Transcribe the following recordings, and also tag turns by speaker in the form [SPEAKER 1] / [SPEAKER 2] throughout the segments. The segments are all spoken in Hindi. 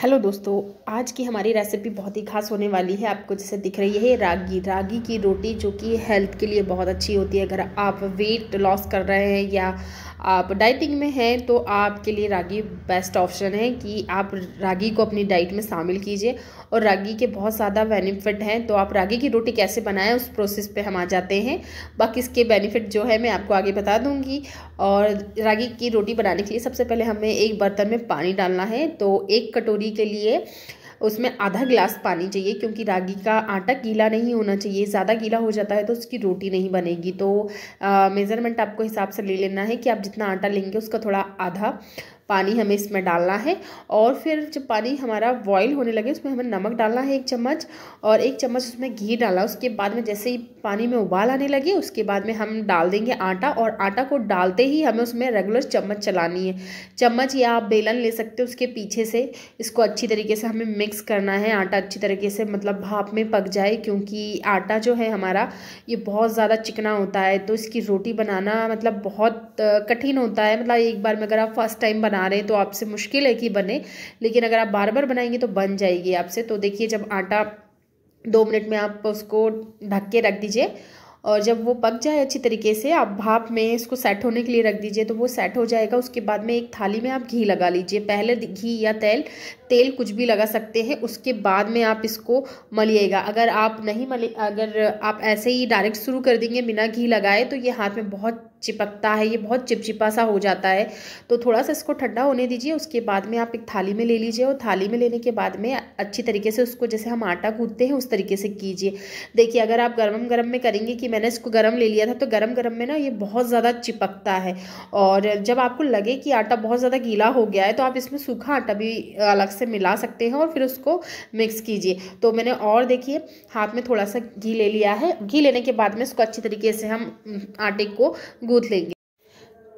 [SPEAKER 1] हेलो दोस्तों आज की हमारी रेसिपी बहुत ही खास होने वाली है आपको जैसे दिख रही है रागी रागी की रोटी जो कि हेल्थ के लिए बहुत अच्छी होती है अगर आप वेट लॉस कर रहे हैं या आप डाइटिंग में हैं तो आपके लिए रागी बेस्ट ऑप्शन है कि आप रागी को अपनी डाइट में शामिल कीजिए और रागी के बहुत ज़्यादा बेनिफिट हैं तो आप रागी की रोटी कैसे बनाएं उस प्रोसेस पे हम आ जाते हैं बाकी इसके बेनिफिट जो है मैं आपको आगे बता दूंगी और रागी की रोटी बनाने के लिए सबसे पहले हमें एक बर्तन में पानी डालना है तो एक कटोरी के लिए उसमें आधा गिलास पानी चाहिए क्योंकि रागी का आटा गीला नहीं होना चाहिए ज़्यादा गीला हो जाता है तो उसकी रोटी नहीं बनेगी तो मेज़रमेंट आपको हिसाब से ले लेना है कि आप जितना आटा लेंगे उसका थोड़ा आधा पानी हमें इसमें डालना है और फिर जब पानी हमारा बॉईल होने लगे उसमें हमें नमक डालना है एक चम्मच और एक चम्मच उसमें घी डाला उसके बाद में जैसे ही पानी में उबाल आने लगे उसके बाद में हम डाल देंगे आटा और आटा को डालते ही हमें उसमें रेगुलर चम्मच चलानी है चम्मच या आप बेलन ले सकते हो उसके पीछे से इसको अच्छी तरीके से हमें मिक्स करना है आटा अच्छी तरीके से मतलब भाप में पक जाए क्योंकि आटा जो है हमारा ये बहुत ज़्यादा चिकना होता है तो इसकी रोटी बनाना मतलब बहुत कठिन होता है मतलब एक बार में अगर आप फर्स्ट टाइम बना बना रहे हैं तो आपसे मुश्किल है कि बने लेकिन अगर आप बार बार बनाएंगे तो बन जाएगी आपसे तो देखिए जब आटा दो मिनट में आप उसको ढक के रख दीजिए और जब वो पक जाए अच्छी तरीके से आप भाप में इसको सेट होने के लिए रख दीजिए तो वो सेट हो जाएगा उसके बाद में एक थाली में आप घी लगा लीजिए पहले घी या तेल तेल कुछ भी लगा सकते हैं उसके बाद में आप इसको मलिएगा अगर आप नहीं मलिए अगर आप ऐसे ही डायरेक्ट शुरू कर देंगे बिना घी लगाए तो ये हाथ में बहुत चिपकता है ये बहुत चिपचिपा सा हो जाता है तो थोड़ा सा इसको ठंडा होने दीजिए उसके बाद में आप एक थाली में ले लीजिए और थाली में लेने के बाद में अच्छी तरीके से उसको जैसे हम आटा गूंथते हैं उस तरीके से कीजिए देखिए अगर आप गर्म गर्म में करेंगे कि मैंने इसको गर्म ले लिया था तो गर्म गर्म में ना ये बहुत ज़्यादा चिपकता है और जब आपको लगे कि आटा बहुत ज़्यादा गीला हो गया है तो आप इसमें सूखा आटा भी अलग से मिला सकते हैं और फिर उसको मिक्स कीजिए तो मैंने और देखिए हाथ में थोड़ा सा घी ले लिया है घी लेने के बाद में इसको अच्छी तरीके से हम आटे को गूथ लेंगे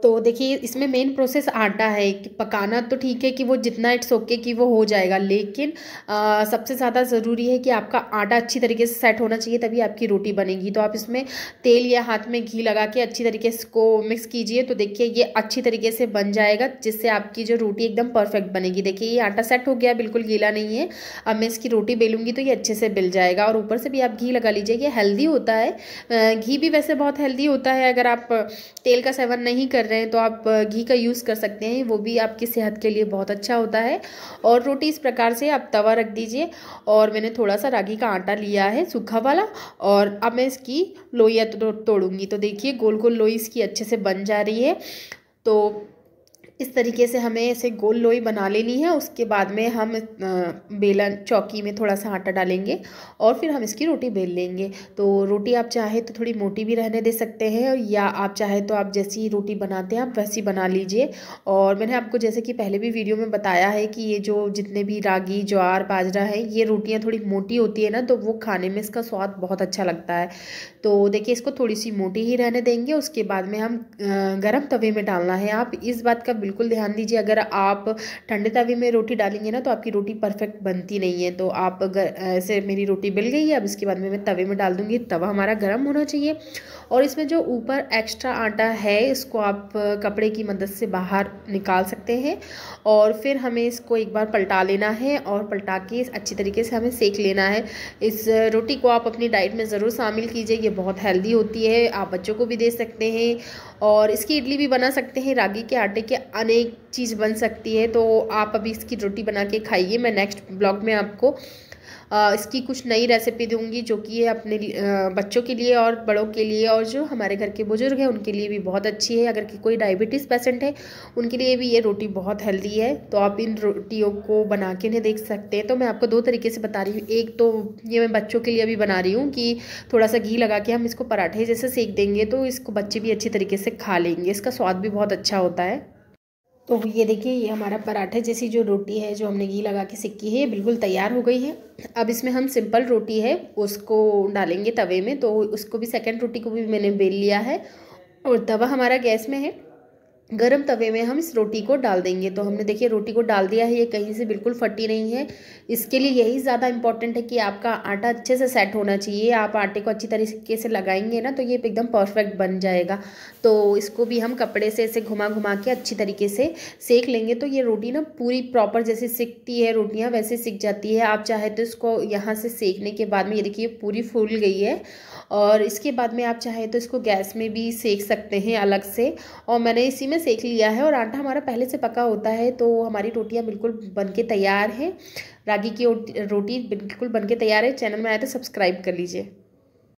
[SPEAKER 1] तो देखिए इसमें मेन प्रोसेस आटा है कि पकाना तो ठीक है कि वो जितना इट्स ओके कि वो हो जाएगा लेकिन आ, सबसे ज़्यादा ज़रूरी है कि आपका आटा अच्छी तरीके से सेट होना चाहिए तभी आपकी रोटी बनेगी तो आप इसमें तेल या हाथ में घी लगा के अच्छी तरीके से को मिक्स कीजिए तो देखिए ये अच्छी तरीके से बन जाएगा जिससे आपकी जो रोटी एकदम परफेक्ट बनेगी देखिए ये आटा सेट हो गया बिल्कुल गीला नहीं है अब मैं इसकी रोटी बेलूँगी तो ये अच्छे से बिल जाएगा और ऊपर से भी आप घी लगा लीजिए ये हेल्दी होता है घी भी वैसे बहुत हेल्दी होता है अगर आप तेल का सेवन नहीं कर रहे हैं तो आप घी का यूज़ कर सकते हैं वो भी आपकी सेहत के लिए बहुत अच्छा होता है और रोटी इस प्रकार से आप तवा रख दीजिए और मैंने थोड़ा सा रागी का आटा लिया है सूखा वाला और अब मैं इसकी लोइया तो तोड़ूंगी तो देखिए गोल गोल लोई इसकी अच्छे से बन जा रही है तो इस तरीके से हमें ऐसे गोल लोई बना लेनी है उसके बाद में हम बेलन चौकी में थोड़ा सा आटा डालेंगे और फिर हम इसकी रोटी बेल लेंगे तो रोटी आप चाहे तो थोड़ी मोटी भी रहने दे सकते हैं या आप चाहे तो आप जैसी रोटी बनाते हैं आप वैसी बना लीजिए और मैंने आपको जैसे कि पहले भी वीडियो में बताया है कि ये जो जितने भी रागी ज्वार बाजरा है ये रोटियाँ थोड़ी मोटी होती है ना तो वो खाने में इसका स्वाद बहुत अच्छा लगता है तो देखिए इसको थोड़ी सी मोटी ही रहने देंगे उसके बाद में हम गर्म तवे में डालना है आप इस बात का बिल्कुल ध्यान दीजिए अगर आप ठंडे तवे में रोटी डालेंगे ना तो आपकी रोटी परफेक्ट बनती नहीं है तो आप अगर ऐसे मेरी रोटी बिल गई है अब इसके बाद में मैं तवे में डाल दूँगी तवा हमारा गर्म होना चाहिए और इसमें जो ऊपर एक्स्ट्रा आटा है इसको आप कपड़े की मदद से बाहर निकाल सकते हैं और फिर हमें इसको एक बार पलटा लेना है और पलटा के अच्छी तरीके से हमें सेक लेना है इस रोटी को आप अपनी डाइट में ज़रूर शामिल कीजिए ये बहुत हेल्दी होती है आप बच्चों को भी दे सकते हैं और इसकी इडली भी बना सकते हैं रागी के आटे के अनेक चीज़ बन सकती है तो आप अभी इसकी रोटी बना के खाइए मैं नेक्स्ट ब्लॉग में आपको इसकी कुछ नई रेसिपी दूंगी जो कि ये अपने बच्चों के लिए और बड़ों के लिए और जो हमारे घर के बुज़ुर्ग हैं उनके लिए भी बहुत अच्छी है अगर कि कोई डायबिटीज़ पेशेंट है उनके लिए भी ये रोटी बहुत हेल्दी है तो आप इन रोटियों को बना के इन्हें देख सकते हैं तो मैं आपको दो तरीके से बता रही हूँ एक तो ये मैं बच्चों के लिए अभी बना रही हूँ कि थोड़ा सा घी लगा के हम इसको पराठे जैसे सेक देंगे तो इसको बच्चे भी अच्छी तरीके से खा लेंगे इसका स्वाद भी बहुत अच्छा होता है तो ये देखिए ये हमारा पराठे जैसी जो रोटी है जो हमने घी लगा के सिक्की है ये बिल्कुल तैयार हो गई है अब इसमें हम सिंपल रोटी है उसको डालेंगे तवे में तो उसको भी सेकेंड रोटी को भी मैंने बेल लिया है और तवा हमारा गैस में है गरम तवे में हम इस रोटी को डाल देंगे तो हमने देखिए रोटी को डाल दिया है ये कहीं से बिल्कुल फटी नहीं है इसके लिए यही ज़्यादा इंपॉर्टेंट है कि आपका आटा अच्छे से सेट होना चाहिए आप आटे को अच्छी तरीके से लगाएंगे ना तो ये एकदम परफेक्ट बन जाएगा तो इसको भी हम कपड़े से इसे घुमा घुमा के अच्छी तरीके से सेक लेंगे तो ये रोटी ना पूरी प्रॉपर जैसे सीखती है रोटियाँ वैसे सीख जाती है आप चाहे तो इसको यहाँ से सेकने के बाद में ये देखिए पूरी फूल गई है और इसके बाद में आप चाहे तो इसको गैस में भी सेक सकते हैं अलग से और मैंने इसी में में सेक लिया है और आटा हमारा पहले से पका होता है तो हमारी रोटियां बिल्कुल बन के तैयार हैं रागी की रोटी बिल्कुल बन के तैयार है चैनल में आए तो सब्सक्राइब कर लीजिए